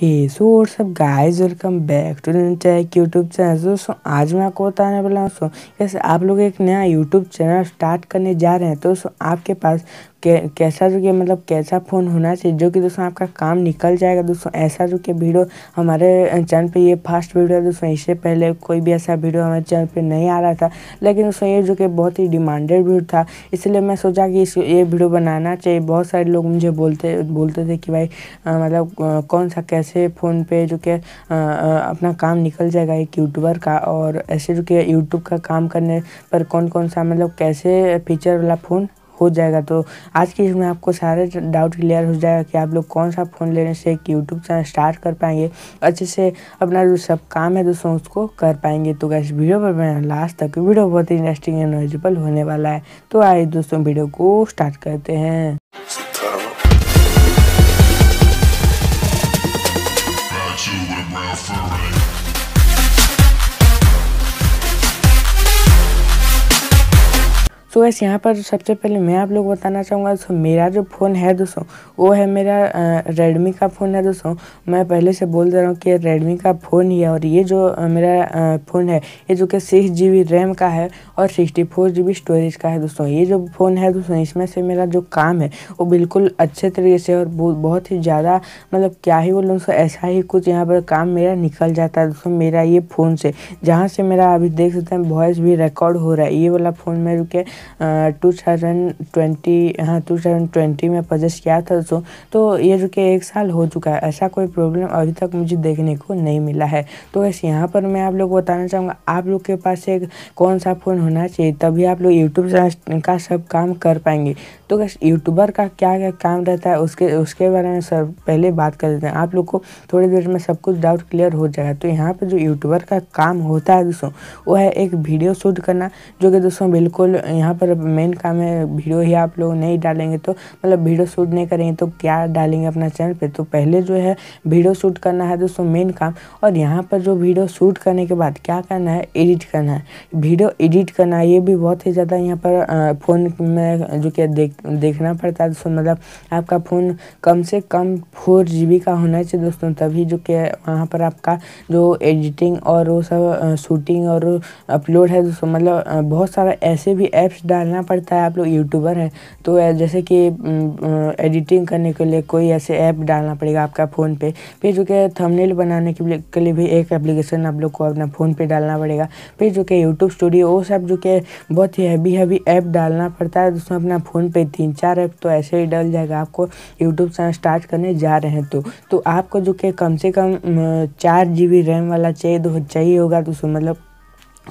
hey so what's up guys welcome back to tech YouTube channel दोस्तों आज मैं आपको बताने वाला हूँ सो जैसे आप लोग एक नया यूट्यूब चैनल स्टार्ट करने जा रहे हैं तो दोस्तों आपके पास कै कैसा जो कि मतलब कैसा फ़ोन होना चाहिए जो कि दोस्तों आपका काम निकल जाएगा दोस्तों ऐसा जो कि वीडियो हमारे चैनल पे ये फर्स्ट वीडियो है दोस्तों इससे पहले कोई भी ऐसा वीडियो हमारे चैनल पे नहीं आ रहा था लेकिन दोस्तों ये जो कि बहुत ही डिमांडेड वीडियो था इसलिए मैं सोचा कि इस ये वीडियो बनाना चाहिए बहुत सारे लोग मुझे बोलते बोलते थे कि भाई आ, मतलब कौन सा कैसे फ़ोन पे जो कि अपना काम निकल जाएगा एक यूट्यूबर का और ऐसे जो कि यूट्यूब का काम करने पर कौन कौन सा मतलब कैसे फीचर वाला फ़ोन हो जाएगा तो आज की इसमें आपको सारे डाउट क्लियर हो जाएगा कि आप लोग कौन सा फ़ोन लेने से एक यूट्यूब चैनल स्टार्ट कर पाएंगे अच्छे से अपना जो सब काम है दोस्तों उसको कर पाएंगे तो क्या वीडियो पर मैं लास्ट तक वीडियो बहुत ही इंटरेस्टिंग एंड नॉलेजेबल होने वाला है तो आइए दोस्तों वीडियो को स्टार्ट करते हैं तो वैसे यहाँ पर सबसे पहले मैं आप लोग बताना चाहूँगा दोस्तों मेरा जो फ़ोन है दोस्तों वो है मेरा रेडमी का फ़ोन है दोस्तों मैं पहले से बोल दे रहा हूँ कि रेडमी का फ़ोन ही है और ये जो मेरा फ़ोन है ये जो कि सिक्स जी बी रैम का है और sixty four G B storage का है दोस्तों ये जो फ़ोन है दोस्तों इसमें से मेरा जो काम है वो बिल्कुल अच्छे तरीके से और बहुत ही ज़्यादा मतलब क्या ही बोलूँ दोस्तों ऐसा ही कुछ यहाँ पर काम मेरा निकल जाता है दोस्तों मेरा ये फ़ोन से जहाँ से मेरा अभी देख सकते हैं वॉइस भी रिकॉर्ड हो रहा है ये वाला फ़ोन मेरे रुके टू थाउजेंड ट्वेंटी हाँ टू थाउजेंड ट्वेंटी में पजेस्ट किया था दोस्तों तो ये जो कि एक साल हो चुका है ऐसा कोई प्रॉब्लम अभी तक मुझे देखने को नहीं मिला है तो वैसे यहाँ पर मैं आप लोग को बताना चाहूँगा आप लोग के पास एक कौन सा फ़ोन होना चाहिए तभी आप लोग यूट्यूब का सब काम कर पाएंगे तो बस यूट्यूबर का क्या क्या काम रहता है उसके उसके बारे में सब पहले बात कर लेते हैं आप लोग को थोड़ी देर में सब कुछ डाउट क्लियर हो जाएगा तो यहाँ पर जो यूट्यूबर का काम होता है दोस्तों वो है एक वीडियो शूट करना जो कि दोस्तों बिल्कुल यहाँ पर मेन काम है वीडियो ही आप लोग नहीं डालेंगे तो मतलब वीडियो शूट नहीं करेंगे तो क्या डालेंगे अपना चैनल पर तो पहले जो है वीडियो शूट करना है दोस्तों मेन काम और यहाँ पर जो वीडियो शूट करने के बाद क्या करना है एडिट करना है वीडियो एडिट करना है ये भी बहुत ही ज़्यादा यहाँ पर फ़ोन में जो कि देख देखना पड़ता है दोस्तों मतलब आपका फ़ोन कम से कम फोर जी का होना चाहिए दोस्तों तभी जो कि वहाँ पर आपका जो एडिटिंग और वो सब शूटिंग और अपलोड है दोस्तों मतलब बहुत सारा ऐसे भी ऐप्स डालना पड़ता है आप लोग यूट्यूबर हैं तो जैसे कि एडिटिंग करने के लिए कोई ऐसे ऐप डालना पड़ेगा आपका फ़ोन पे फिर जो कि थंबनेल बनाने के, के लिए भी एक एप्लीकेशन आप लोग को अपना फ़ोन पे डालना पड़ेगा फिर जो कि यूट्यूब स्टूडियो वो सब जो कि बहुत ही हैवी हैवी ऐप डालना पड़ता है उसमें अपना फ़ोन पे तीन चार ऐप तो ऐसे ही डल जाएगा आपको यूट्यूब चैनल स्टार्ट करने जा रहे हैं तो तो आपको जो कि कम से कम चार जी बी रैम वाला चाहिए तो चाहिए होगा दोस्तों मतलब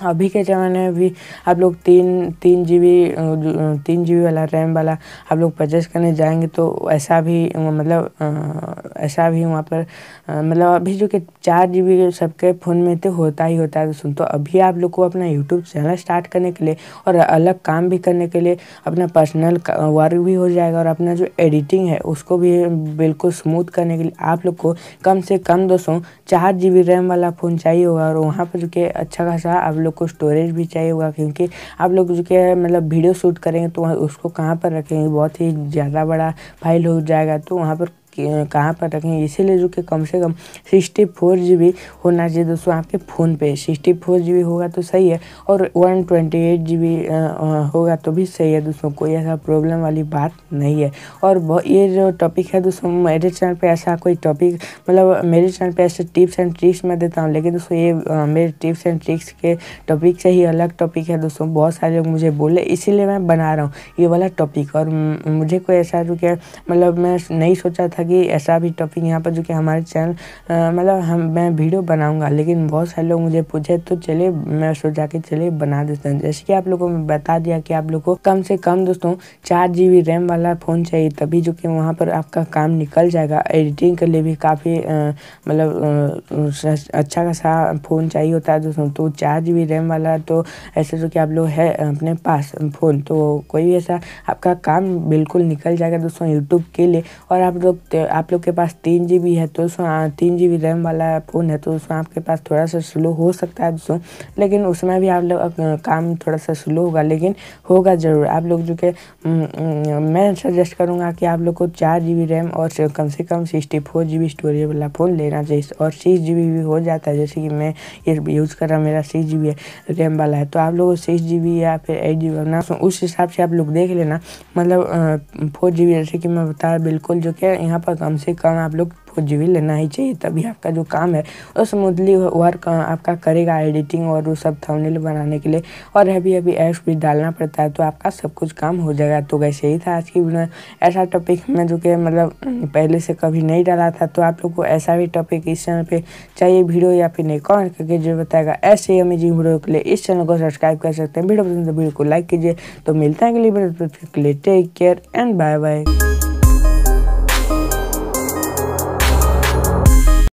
अभी के ज़माने में भी आप लोग तीन तीन जी बी तीन जी बी वाला रैम वाला आप लोग परचेज़ करने जाएंगे तो ऐसा भी मतलब ऐसा भी वहाँ पर मतलब अभी जो कि चार जी बी सबके फ़ोन में तो होता ही होता है सुन तो अभी आप लोग को अपना यूट्यूब चैनल स्टार्ट करने के लिए और अलग काम भी करने के लिए अपना पर्सनल वर्क भी हो जाएगा और अपना जो एडिटिंग है उसको भी बिल्कुल स्मूथ करने के लिए आप लोग को कम से कम दोस्तों चार जी बी रैम वाला फ़ोन चाहिए होगा और वहाँ पर जो कि अच्छा खासा आप लोग को स्टोरेज भी चाहिए होगा क्योंकि आप लोग जो क्या है मतलब वीडियो शूट करेंगे तो उसको कहाँ पर रखेंगे बहुत ही ज़्यादा बड़ा फाइल हो जाएगा तो वहाँ पर कहाँ पर रखें इसीलिए जो कि कम से कम सिक्सटी फोर जी बी होना चाहिए दोस्तों आपके फ़ोन पे सिक्सटी फोर जी बी होगा तो सही है और one twenty eight G B होगा तो भी सही है दोस्तों कोई ऐसा प्रॉब्लम वाली बात नहीं है और ये जो टॉपिक है दोस्तों मेरे चैनल पर ऐसा कोई टॉपिक मतलब मेरे चैनल पर ऐसे टिप्स एंड ट्रिक्स मैं देता हूँ लेकिन दोस्तों ये मेरे टिप्स एंड ट्रिक्स के टॉपिक से ही अलग टॉपिक है दोस्तों बहुत सारे लोग मुझे बोले इसीलिए मैं बना रहा हूँ ये वाला टॉपिक और मुझे कोई ऐसा जो क्या मतलब मैं नहीं सोचा था कि ऐसा भी टॉपिक यहाँ पर जो कि हमारे चैनल मतलब हम मैं वीडियो बनाऊंगा लेकिन बहुत सारे लोग मुझे पूछे तो चले मैं सोचा कि चले बना देते हैं जैसे कि आप लोगों को बता दिया कि आप लोग को कम से कम दोस्तों चार जी रैम वाला फ़ोन चाहिए तभी जो कि वहाँ पर आपका काम निकल जाएगा एडिटिंग के लिए भी काफ़ी मतलब अच्छा खासा फ़ोन चाहिए होता है दोस्तों तो चार जी रैम वाला तो ऐसे जो कि आप लोग है अपने पास फ़ोन तो कोई ऐसा आपका काम बिल्कुल निकल जाएगा दोस्तों यूट्यूब के लिए और आप लोग सकते हो आप लोग के पास तीन जी है तो उसमें तीन जी रैम वाला फ़ोन है तो उसमें आपके पास थोड़ा सा स्लो हो सकता है दोस्तों लेकिन उसमें भी आप लोग काम थोड़ा सा स्लो होगा लेकिन होगा ज़रूर आप लोग जो कि मैं सजेस्ट करूँगा कि आप लोग को चार जी रैम और कम से कम सिक्सटी फोर जी स्टोरेज वाला फ़ोन लेना चाहिए और सिक्स जी भी हो जाता है जैसे कि मैं ये यूज़ कर रहा हूँ मेरा सिक्स जी बी रैम वाला है तो आप लोग सिक्स जी बी या फिर एट जी बना उस हिसाब से आप लोग देख लेना मतलब फोर जी बी जैसे कि मैं बता बिल्कुल जो कि यहाँ पर कम से कम आप लोग जी भी लेना ही चाहिए तभी आपका जो काम है वो स्मूथली वर्क आपका करेगा एडिटिंग और वो सब थंबनेल बनाने के लिए और अभी अभी एप्स भी डालना पड़ता है तो आपका सब कुछ काम हो जाएगा तो वैसे ही था आज की वीडियो ऐसा टॉपिक हमने जो कि मतलब हम्म, पहले से कभी नहीं डाला था तो आप लोग को ऐसा भी टॉपिक इस चैनल पर चाहिए वीडियो या फिर नहीं कॉमेंट करके जो बताएगा ऐसे ही अमेजिंग वीडियो के लिए इस चैनल को सब्सक्राइब कर सकते हैं वीडियो पसंद वीडियो तो को लाइक कीजिए तो मिलता है अगली video take care and bye bye